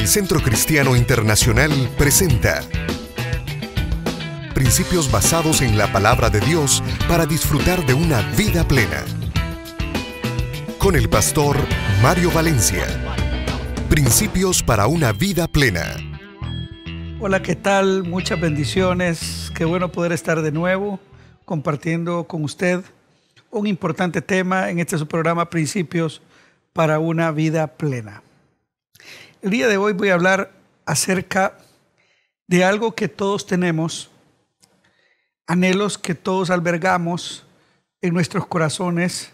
El Centro Cristiano Internacional presenta principios basados en la palabra de Dios para disfrutar de una vida plena. Con el pastor Mario Valencia. Principios para una vida plena. Hola, ¿qué tal? Muchas bendiciones. Qué bueno poder estar de nuevo compartiendo con usted un importante tema en este su programa Principios para una vida plena. El día de hoy voy a hablar acerca de algo que todos tenemos, anhelos que todos albergamos en nuestros corazones.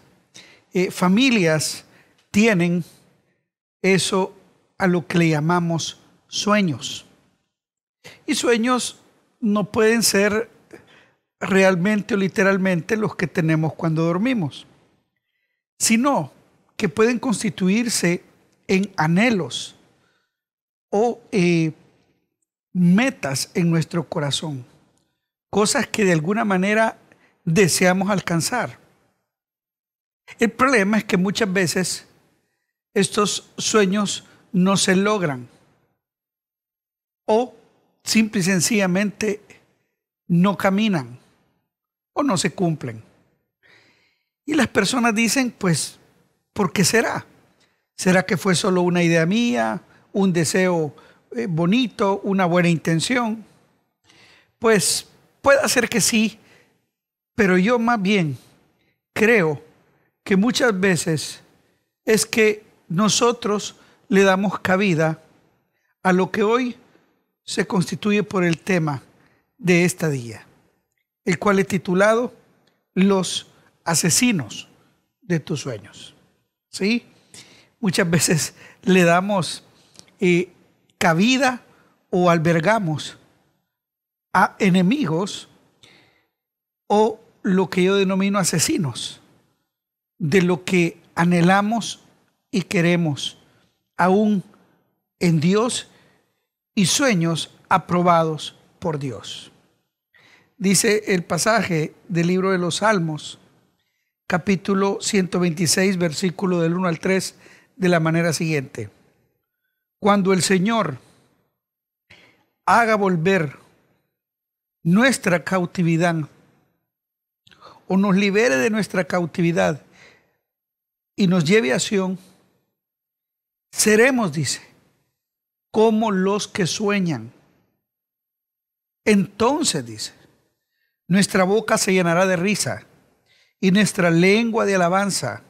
Eh, familias tienen eso a lo que le llamamos sueños. Y sueños no pueden ser realmente o literalmente los que tenemos cuando dormimos, sino que pueden constituirse en anhelos o eh, metas en nuestro corazón, cosas que de alguna manera deseamos alcanzar. El problema es que muchas veces estos sueños no se logran o simple y sencillamente no caminan o no se cumplen. Y las personas dicen, pues, ¿por qué será? ¿Será que fue solo una idea mía? un deseo eh, bonito, una buena intención? Pues puede ser que sí, pero yo más bien creo que muchas veces es que nosotros le damos cabida a lo que hoy se constituye por el tema de esta día, el cual he titulado Los asesinos de tus sueños. ¿Sí? Muchas veces le damos cabida o albergamos a enemigos o lo que yo denomino asesinos de lo que anhelamos y queremos, aún en Dios y sueños aprobados por Dios. Dice el pasaje del libro de los Salmos, capítulo 126, versículo del 1 al 3, de la manera siguiente. Cuando el Señor haga volver nuestra cautividad o nos libere de nuestra cautividad y nos lleve a Sion, seremos, dice, como los que sueñan. Entonces, dice, nuestra boca se llenará de risa y nuestra lengua de alabanza.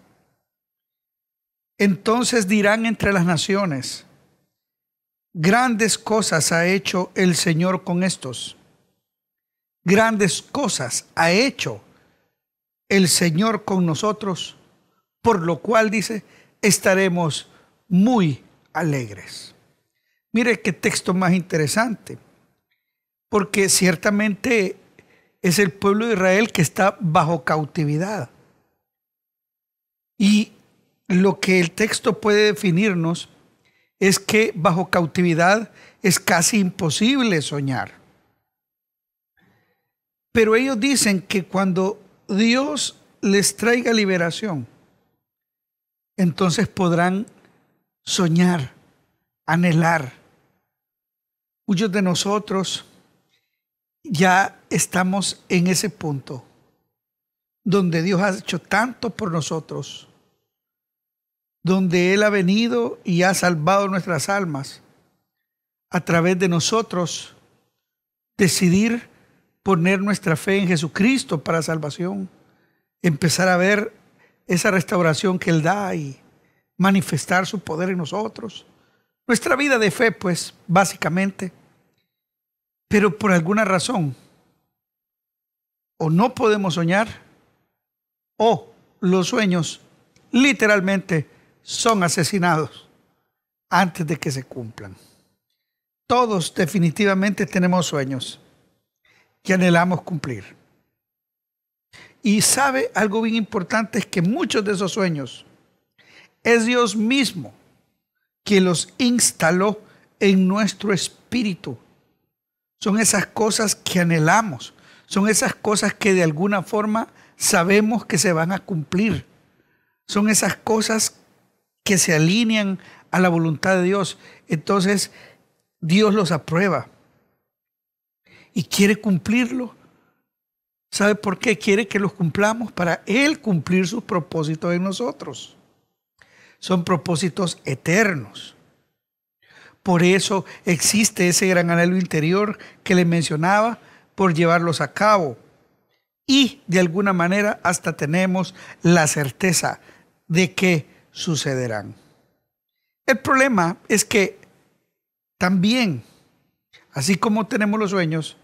Entonces dirán entre las naciones, Grandes cosas ha hecho el Señor con estos. Grandes cosas ha hecho el Señor con nosotros, por lo cual dice, estaremos muy alegres. Mire qué texto más interesante, porque ciertamente es el pueblo de Israel que está bajo cautividad. Y lo que el texto puede definirnos es que bajo cautividad es casi imposible soñar. Pero ellos dicen que cuando Dios les traiga liberación, entonces podrán soñar, anhelar. Muchos de nosotros ya estamos en ese punto donde Dios ha hecho tanto por nosotros donde Él ha venido y ha salvado nuestras almas, a través de nosotros decidir poner nuestra fe en Jesucristo para salvación, empezar a ver esa restauración que Él da y manifestar su poder en nosotros. Nuestra vida de fe, pues, básicamente. Pero por alguna razón, o no podemos soñar, o los sueños literalmente son asesinados antes de que se cumplan. Todos definitivamente tenemos sueños que anhelamos cumplir. Y sabe algo bien importante es que muchos de esos sueños es Dios mismo que los instaló en nuestro espíritu. Son esas cosas que anhelamos, son esas cosas que de alguna forma sabemos que se van a cumplir. Son esas cosas que se alinean a la voluntad de Dios. Entonces, Dios los aprueba y quiere cumplirlo. ¿Sabe por qué? Quiere que los cumplamos para Él cumplir sus propósitos en nosotros. Son propósitos eternos. Por eso existe ese gran anhelo interior que le mencionaba por llevarlos a cabo. Y de alguna manera hasta tenemos la certeza de que sucederán. El problema es que también, así como tenemos los sueños,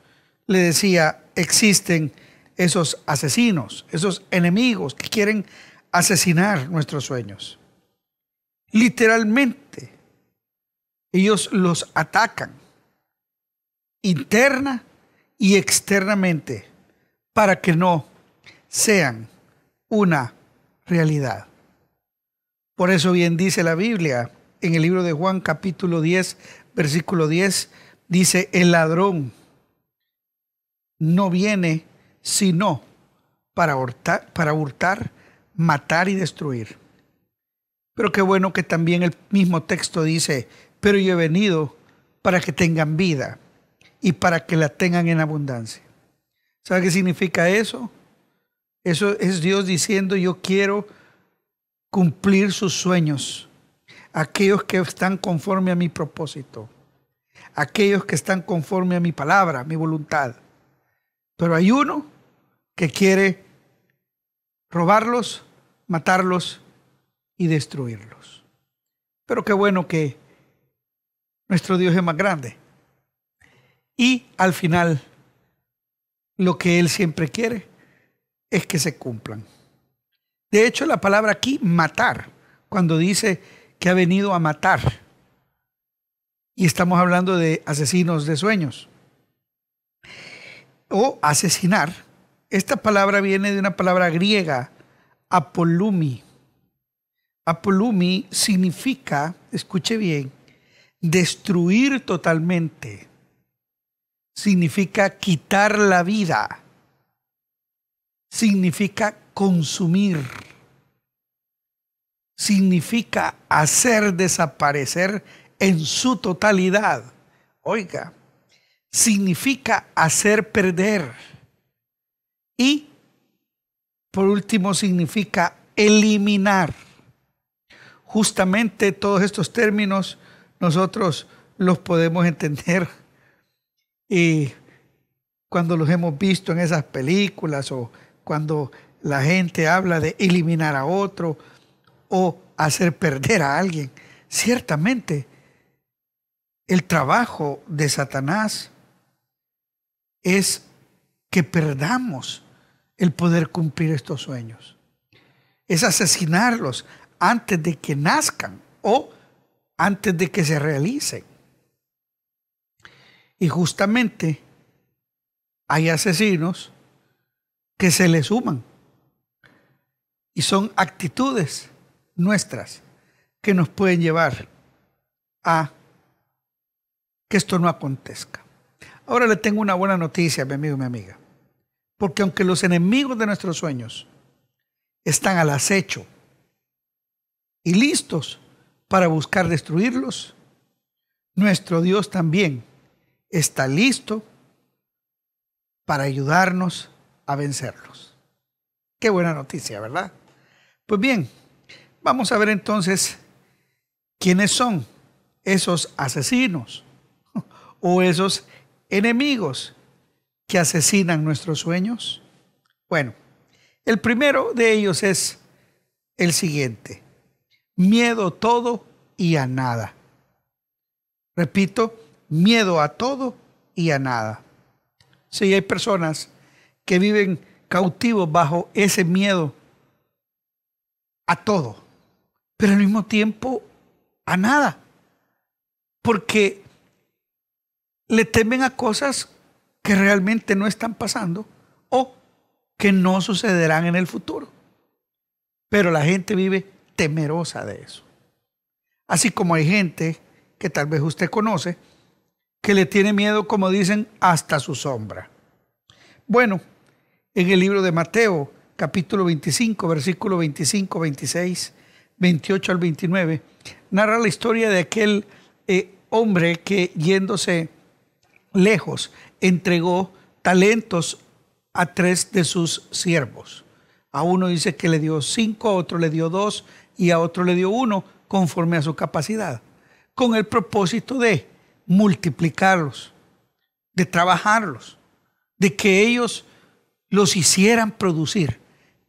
le decía, existen esos asesinos, esos enemigos que quieren asesinar nuestros sueños. Literalmente, ellos los atacan interna y externamente para que no sean una realidad. Por eso bien dice la Biblia en el libro de Juan capítulo 10, versículo 10, dice, el ladrón no viene sino para hurtar, para hurtar, matar y destruir. Pero qué bueno que también el mismo texto dice, pero yo he venido para que tengan vida y para que la tengan en abundancia. ¿Sabe qué significa eso? Eso es Dios diciendo, yo quiero cumplir sus sueños, aquellos que están conforme a mi propósito, aquellos que están conforme a mi palabra, mi voluntad. Pero hay uno que quiere robarlos, matarlos y destruirlos. Pero qué bueno que nuestro Dios es más grande. Y al final, lo que Él siempre quiere es que se cumplan. De hecho, la palabra aquí, matar, cuando dice que ha venido a matar, y estamos hablando de asesinos de sueños, o asesinar, esta palabra viene de una palabra griega, apolumi. Apolumi significa, escuche bien, destruir totalmente. Significa quitar la vida. Significa consumir. Significa hacer desaparecer en su totalidad. Oiga, significa hacer perder. Y, por último, significa eliminar. Justamente todos estos términos nosotros los podemos entender y eh, cuando los hemos visto en esas películas o cuando la gente habla de eliminar a otro o hacer perder a alguien. Ciertamente, el trabajo de Satanás es que perdamos el poder cumplir estos sueños. Es asesinarlos antes de que nazcan o antes de que se realicen. Y justamente hay asesinos que se le suman y son actitudes nuestras que nos pueden llevar a que esto no acontezca. Ahora le tengo una buena noticia, mi amigo y mi amiga. Porque aunque los enemigos de nuestros sueños están al acecho y listos para buscar destruirlos, nuestro Dios también está listo para ayudarnos a vencerlos. Qué buena noticia, ¿verdad? Pues bien, vamos a ver entonces quiénes son esos asesinos o esos enemigos que asesinan nuestros sueños. Bueno, el primero de ellos es el siguiente, miedo a todo y a nada. Repito, miedo a todo y a nada. Sí, hay personas que viven cautivos bajo ese miedo a todo, pero al mismo tiempo a nada. Porque le temen a cosas que realmente no están pasando o que no sucederán en el futuro. Pero la gente vive temerosa de eso. Así como hay gente que tal vez usted conoce, que le tiene miedo, como dicen, hasta su sombra. Bueno, en el libro de Mateo, capítulo 25, versículo 25, 26, 28 al 29, narra la historia de aquel eh, hombre que yéndose lejos entregó talentos a tres de sus siervos. A uno dice que le dio cinco, a otro le dio dos y a otro le dio uno conforme a su capacidad, con el propósito de multiplicarlos, de trabajarlos, de que ellos los hicieran producir.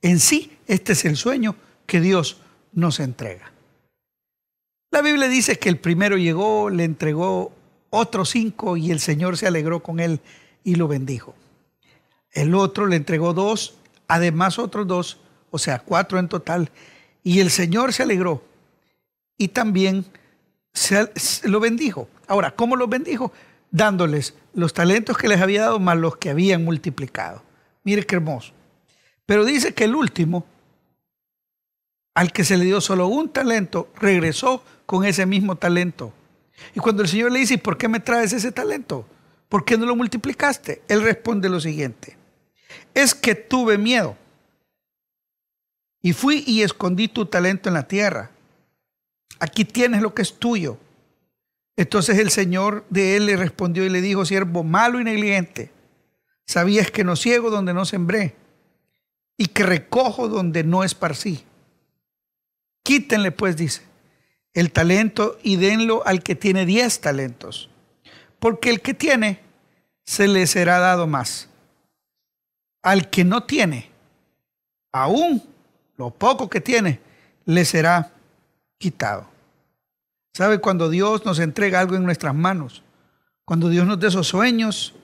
En sí, este es el sueño que Dios nos entrega. La Biblia dice que el primero llegó, le entregó otros cinco y el Señor se alegró con él y lo bendijo. El otro le entregó dos, además otros dos, o sea, cuatro en total. Y el Señor se alegró y también se, lo bendijo. Ahora, ¿cómo los bendijo? Dándoles los talentos que les había dado más los que habían multiplicado. Mire qué hermoso. Pero dice que el último, al que se le dio solo un talento, regresó con ese mismo talento. Y cuando el Señor le dice, ¿por qué me traes ese talento? ¿Por qué no lo multiplicaste? Él responde lo siguiente, es que tuve miedo. Y fui y escondí tu talento en la tierra. Aquí tienes lo que es tuyo. Entonces el Señor de él le respondió y le dijo, siervo malo y negligente, sabías que no ciego donde no sembré y que recojo donde no es esparcí. Quítenle pues, dice, el talento y denlo al que tiene diez talentos, porque el que tiene se le será dado más. Al que no tiene, aún lo poco que tiene, le será quitado. ¿Sabe cuando Dios nos entrega algo en nuestras manos? Cuando Dios nos da esos sueños,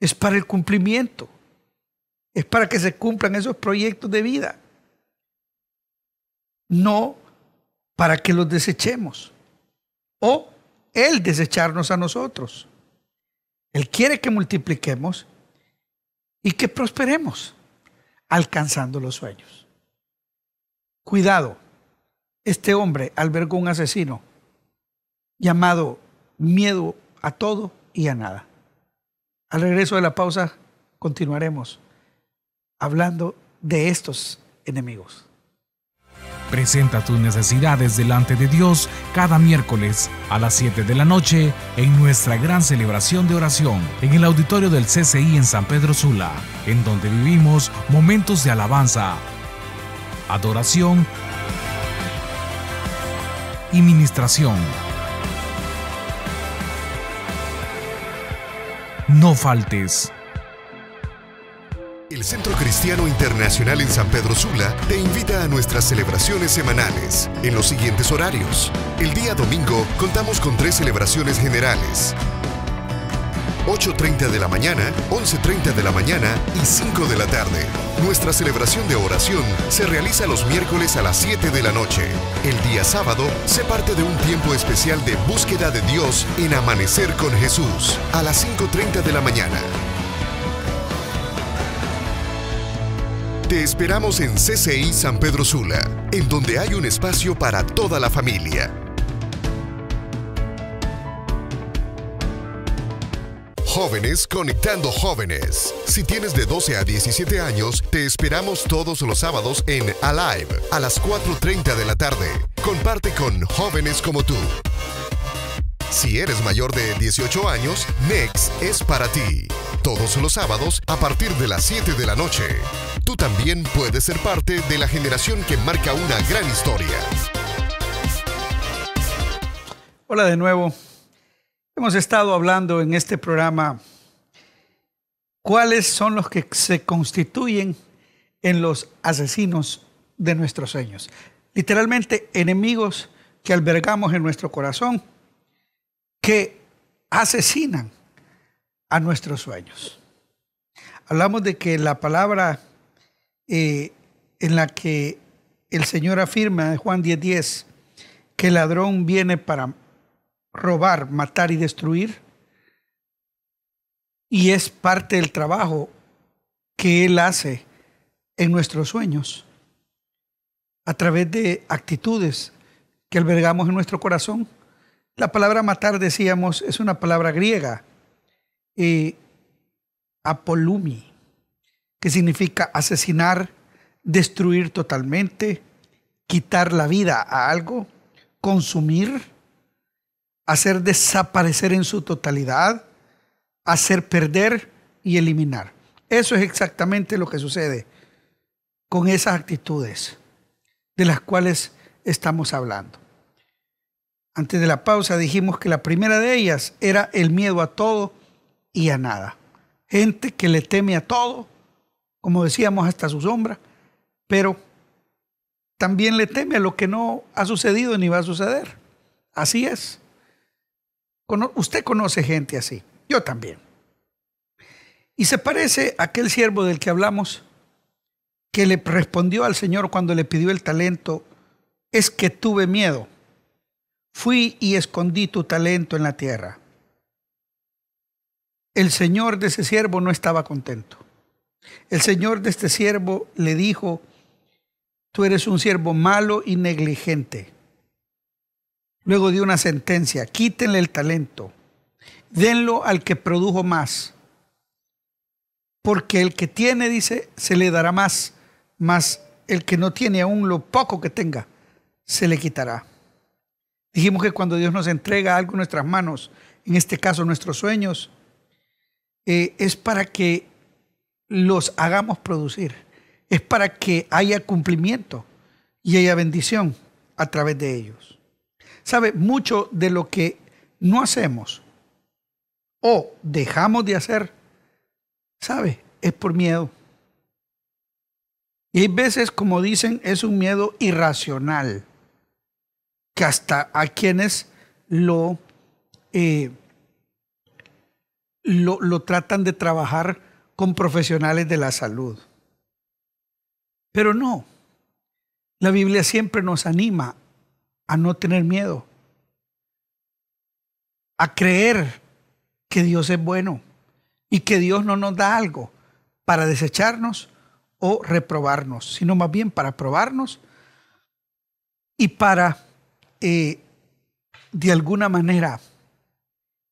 es para el cumplimiento es para que se cumplan esos proyectos de vida, no para que los desechemos o Él desecharnos a nosotros. Él quiere que multipliquemos y que prosperemos alcanzando los sueños. Cuidado, este hombre albergó un asesino llamado miedo a todo y a nada. Al regreso de la pausa continuaremos hablando de estos enemigos. Presenta tus necesidades delante de Dios cada miércoles a las 7 de la noche en nuestra gran celebración de oración en el auditorio del CCI en San Pedro Sula, en donde vivimos momentos de alabanza, adoración y ministración. No faltes. El Centro Cristiano Internacional en San Pedro Sula te invita a nuestras celebraciones semanales en los siguientes horarios. El día domingo contamos con tres celebraciones generales. 8.30 de la mañana, 11.30 de la mañana y 5 de la tarde. Nuestra celebración de oración se realiza los miércoles a las 7 de la noche. El día sábado se parte de un tiempo especial de búsqueda de Dios en Amanecer con Jesús a las 5.30 de la mañana. Te esperamos en CCI San Pedro Sula, en donde hay un espacio para toda la familia. Jóvenes Conectando Jóvenes. Si tienes de 12 a 17 años, te esperamos todos los sábados en Alive a las 4.30 de la tarde. Comparte con jóvenes como tú. Si eres mayor de 18 años, Next es para ti. Todos los sábados a partir de las 7 de la noche. Tú también puedes ser parte de la generación que marca una gran historia. Hola de nuevo. Hemos estado hablando en este programa cuáles son los que se constituyen en los asesinos de nuestros sueños. Literalmente enemigos que albergamos en nuestro corazón que asesinan a nuestros sueños. Hablamos de que la palabra eh, en la que el Señor afirma en Juan 10:10 que el ladrón viene para robar, matar y destruir, y es parte del trabajo que Él hace en nuestros sueños, a través de actitudes que albergamos en nuestro corazón la palabra matar, decíamos, es una palabra griega, apolumi, que significa asesinar, destruir totalmente, quitar la vida a algo, consumir, hacer desaparecer en su totalidad, hacer perder y eliminar. Eso es exactamente lo que sucede con esas actitudes de las cuales estamos hablando. Antes de la pausa dijimos que la primera de ellas era el miedo a todo y a nada. Gente que le teme a todo, como decíamos, hasta su sombra, pero también le teme a lo que no ha sucedido ni va a suceder. Así es. Usted conoce gente así, yo también. Y se parece a aquel siervo del que hablamos, que le respondió al Señor cuando le pidió el talento, es que tuve miedo fui y escondí tu talento en la tierra. El señor de ese siervo no estaba contento. El señor de este siervo le dijo, tú eres un siervo malo y negligente. Luego dio una sentencia, quítenle el talento, denlo al que produjo más. Porque el que tiene, dice, se le dará más, mas el que no tiene aún lo poco que tenga, se le quitará. Dijimos que cuando Dios nos entrega algo en nuestras manos, en este caso nuestros sueños, eh, es para que los hagamos producir, es para que haya cumplimiento y haya bendición a través de ellos. ¿Sabe? Mucho de lo que no hacemos o dejamos de hacer, ¿sabe? Es por miedo. Y hay veces, como dicen, es un miedo irracional que hasta a quienes lo, eh, lo, lo tratan de trabajar con profesionales de la salud. Pero no, la Biblia siempre nos anima a no tener miedo, a creer que Dios es bueno y que Dios no nos da algo para desecharnos o reprobarnos, sino más bien para probarnos y para eh, de alguna manera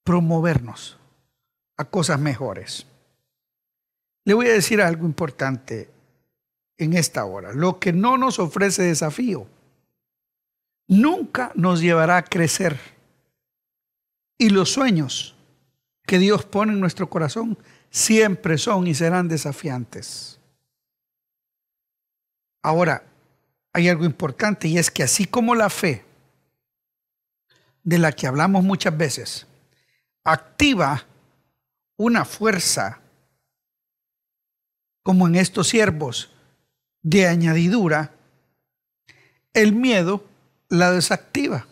promovernos a cosas mejores. Le voy a decir algo importante en esta hora. Lo que no nos ofrece desafío nunca nos llevará a crecer. Y los sueños que Dios pone en nuestro corazón siempre son y serán desafiantes. Ahora, hay algo importante y es que así como la fe de la que hablamos muchas veces, activa una fuerza, como en estos siervos, de añadidura, el miedo la desactiva.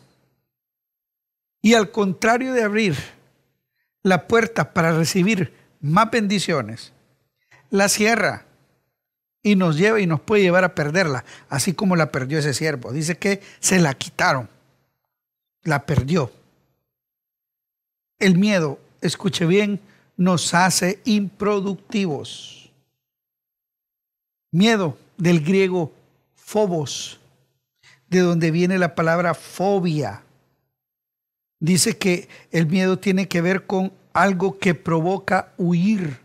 Y al contrario de abrir la puerta para recibir más bendiciones, la cierra y nos lleva y nos puede llevar a perderla, así como la perdió ese siervo. Dice que se la quitaron la perdió. El miedo, escuche bien, nos hace improductivos. Miedo del griego phobos, de donde viene la palabra fobia. Dice que el miedo tiene que ver con algo que provoca huir.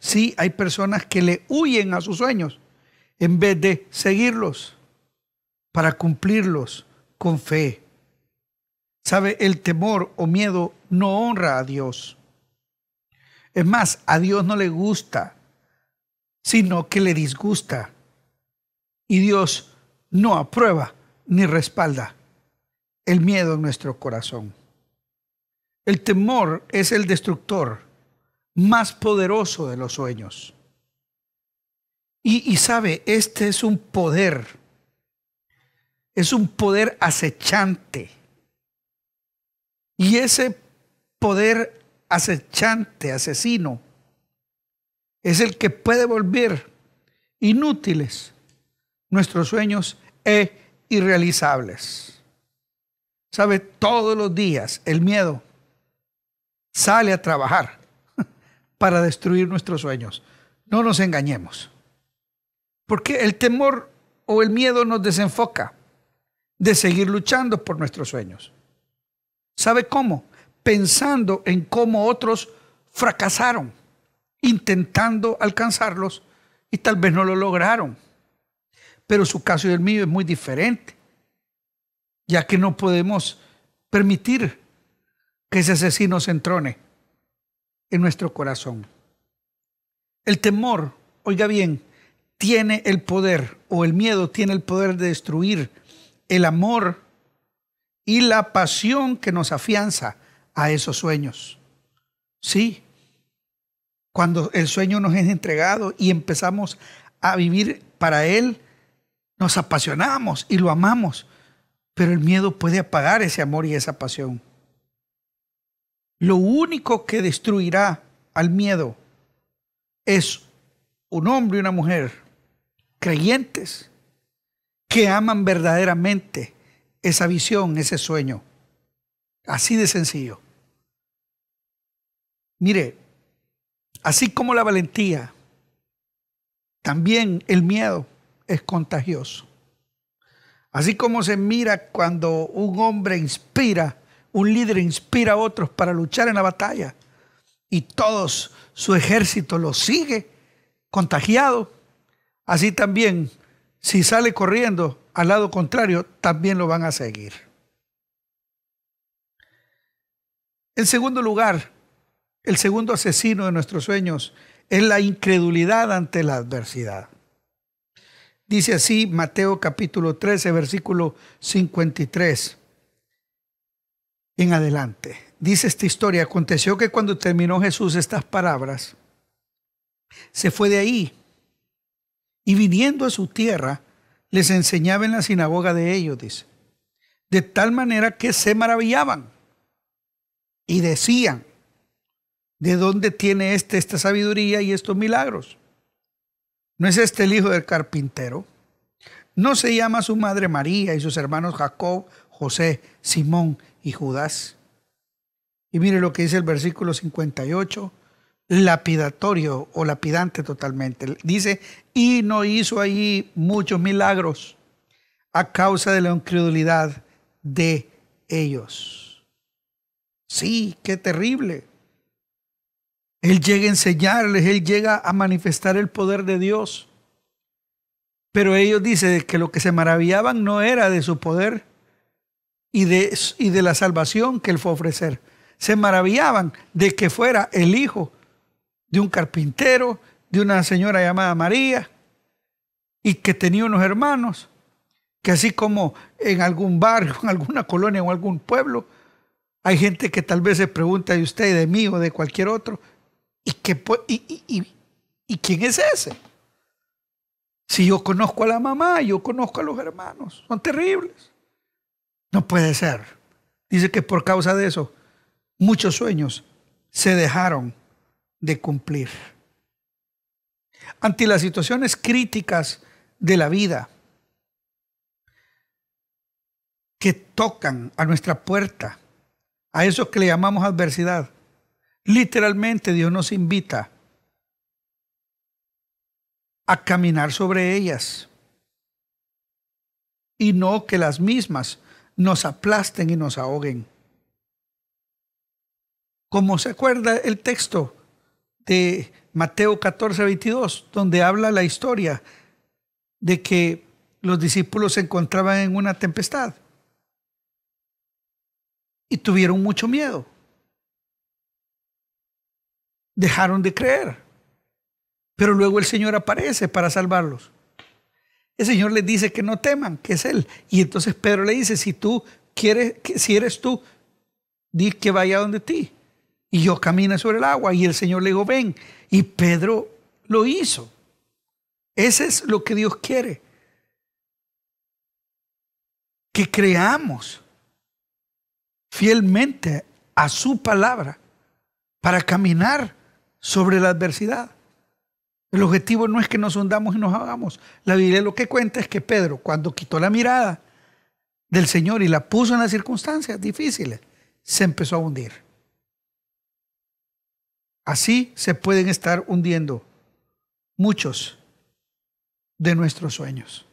Sí, hay personas que le huyen a sus sueños en vez de seguirlos para cumplirlos con fe. Sabe, el temor o miedo no honra a Dios. Es más, a Dios no le gusta, sino que le disgusta. Y Dios no aprueba ni respalda el miedo en nuestro corazón. El temor es el destructor más poderoso de los sueños. Y, y, sabe, este es un poder, es un poder acechante y ese poder acechante, asesino, es el que puede volver inútiles nuestros sueños e irrealizables. ¿Sabe? Todos los días el miedo sale a trabajar para destruir nuestros sueños. No nos engañemos. Porque el temor o el miedo nos desenfoca de seguir luchando por nuestros sueños. ¿Sabe cómo? Pensando en cómo otros fracasaron, intentando alcanzarlos y tal vez no lo lograron. Pero su caso y el mío es muy diferente, ya que no podemos permitir que ese asesino se entrone en nuestro corazón. El temor, oiga bien, tiene el poder, o el miedo tiene el poder de destruir el amor y la pasión que nos afianza a esos sueños. Sí, cuando el sueño nos es entregado y empezamos a vivir para él, nos apasionamos y lo amamos, pero el miedo puede apagar ese amor y esa pasión. Lo único que destruirá al miedo es un hombre y una mujer creyentes que aman verdaderamente esa visión, ese sueño. Así de sencillo. Mire, así como la valentía, también el miedo es contagioso. Así como se mira cuando un hombre inspira, un líder inspira a otros para luchar en la batalla y todos su ejército lo sigue contagiado, así también si sale corriendo al lado contrario también lo van a seguir. En segundo lugar, el segundo asesino de nuestros sueños es la incredulidad ante la adversidad. Dice así Mateo capítulo 13, versículo 53. En adelante, dice esta historia, aconteció que cuando terminó Jesús estas palabras, se fue de ahí y viniendo a su tierra, les enseñaba en la sinagoga de ellos, dice. De tal manera que se maravillaban y decían, ¿de dónde tiene este esta sabiduría y estos milagros? ¿No es este el hijo del carpintero? ¿No se llama su madre María y sus hermanos Jacob, José, Simón y Judas? Y mire lo que dice el versículo 58 lapidatorio o lapidante totalmente. Dice, y no hizo allí muchos milagros a causa de la incredulidad de ellos. Sí, qué terrible. Él llega a enseñarles, él llega a manifestar el poder de Dios. Pero ellos dicen que lo que se maravillaban no era de su poder y de, y de la salvación que él fue a ofrecer. Se maravillaban de que fuera el Hijo de un carpintero, de una señora llamada María, y que tenía unos hermanos, que así como en algún barrio, en alguna colonia o algún pueblo, hay gente que tal vez se pregunta de usted, de mí o de cualquier otro, y, que, y, y, y quién es ese? Si yo conozco a la mamá, yo conozco a los hermanos, son terribles. No puede ser. Dice que por causa de eso, muchos sueños se dejaron de cumplir. Ante las situaciones críticas de la vida que tocan a nuestra puerta, a eso que le llamamos adversidad, literalmente Dios nos invita a caminar sobre ellas y no que las mismas nos aplasten y nos ahoguen. Como se acuerda el texto, de Mateo 14, 22, donde habla la historia de que los discípulos se encontraban en una tempestad y tuvieron mucho miedo. Dejaron de creer. Pero luego el Señor aparece para salvarlos. El Señor les dice que no teman, que es Él. Y entonces Pedro le dice, si tú quieres, si eres tú, di que vaya donde ti y yo camina sobre el agua. Y el Señor le dijo, ven. Y Pedro lo hizo. Ese es lo que Dios quiere. Que creamos fielmente a su palabra para caminar sobre la adversidad. El objetivo no es que nos hundamos y nos hagamos. La Biblia lo que cuenta es que Pedro, cuando quitó la mirada del Señor y la puso en las circunstancias difíciles, se empezó a hundir. Así se pueden estar hundiendo muchos de nuestros sueños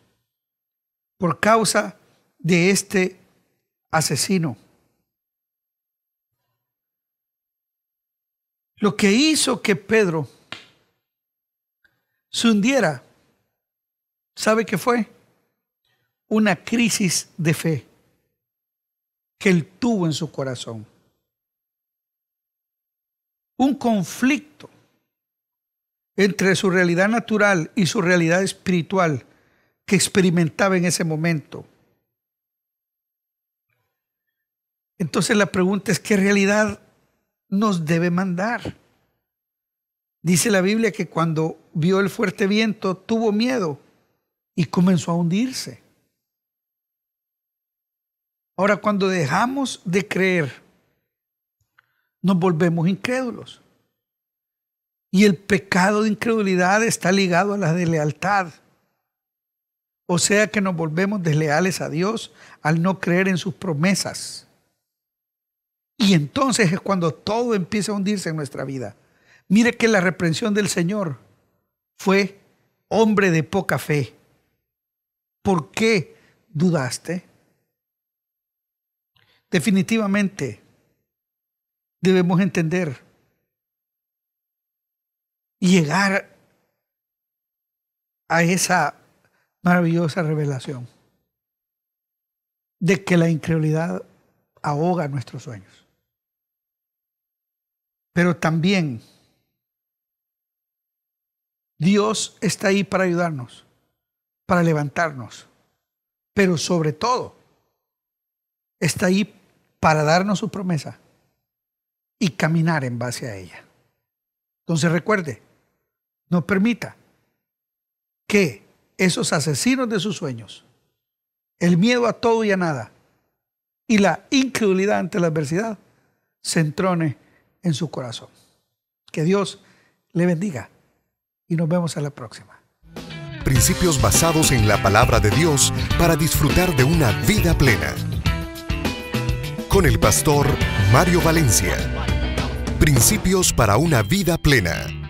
por causa de este asesino. Lo que hizo que Pedro se hundiera, ¿sabe qué fue? Una crisis de fe que él tuvo en su corazón un conflicto entre su realidad natural y su realidad espiritual que experimentaba en ese momento. Entonces la pregunta es, ¿qué realidad nos debe mandar? Dice la Biblia que cuando vio el fuerte viento tuvo miedo y comenzó a hundirse. Ahora, cuando dejamos de creer nos volvemos incrédulos. Y el pecado de incredulidad está ligado a la deslealtad. O sea que nos volvemos desleales a Dios al no creer en sus promesas. Y entonces es cuando todo empieza a hundirse en nuestra vida. Mire que la reprensión del Señor fue hombre de poca fe. ¿Por qué dudaste? Definitivamente, debemos entender y llegar a esa maravillosa revelación de que la incredulidad ahoga nuestros sueños. Pero también Dios está ahí para ayudarnos, para levantarnos, pero sobre todo está ahí para darnos su promesa y caminar en base a ella. Entonces recuerde, no permita que esos asesinos de sus sueños, el miedo a todo y a nada y la incredulidad ante la adversidad se entrone en su corazón. Que Dios le bendiga y nos vemos a la próxima. Principios basados en la palabra de Dios para disfrutar de una vida plena con el pastor Mario Valencia. Principios para una vida plena.